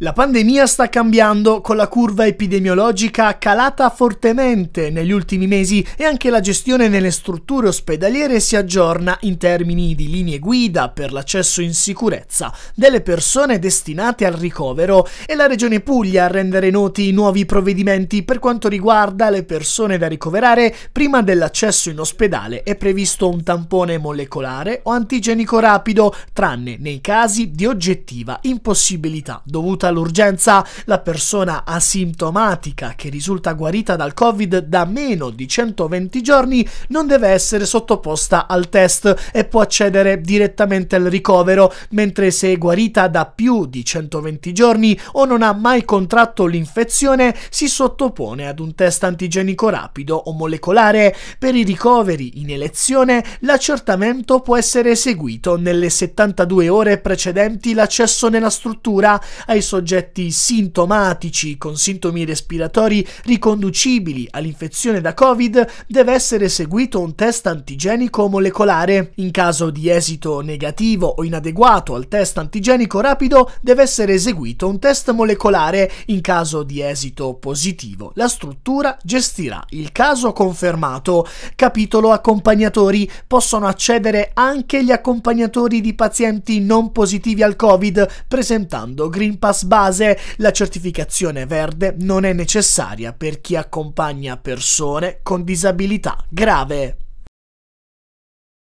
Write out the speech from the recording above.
La pandemia sta cambiando con la curva epidemiologica calata fortemente negli ultimi mesi e anche la gestione nelle strutture ospedaliere si aggiorna in termini di linee guida per l'accesso in sicurezza delle persone destinate al ricovero e la Regione Puglia a rendere noti i nuovi provvedimenti per quanto riguarda le persone da ricoverare prima dell'accesso in ospedale è previsto un tampone molecolare o antigenico rapido tranne nei casi di oggettiva impossibilità dovuta giunta all'urgenza la persona asintomatica che risulta guarita dal Covid da meno di 120 giorni non deve essere sottoposta al test e può accedere direttamente al ricovero, mentre se è guarita da più di 120 giorni o non ha mai contratto l'infezione si sottopone ad un test antigenico rapido o molecolare. Per i ricoveri in elezione l'accertamento può essere eseguito nelle 72 ore precedenti l'accesso nella struttura ai soggetti soggetti sintomatici con sintomi respiratori riconducibili all'infezione da Covid deve essere seguito un test antigenico molecolare. In caso di esito negativo o inadeguato al test antigenico rapido deve essere eseguito un test molecolare. In caso di esito positivo la struttura gestirà il caso confermato. Capitolo accompagnatori. Possono accedere anche gli accompagnatori di pazienti non positivi al Covid presentando Green Pass base la certificazione verde non è necessaria per chi accompagna persone con disabilità grave.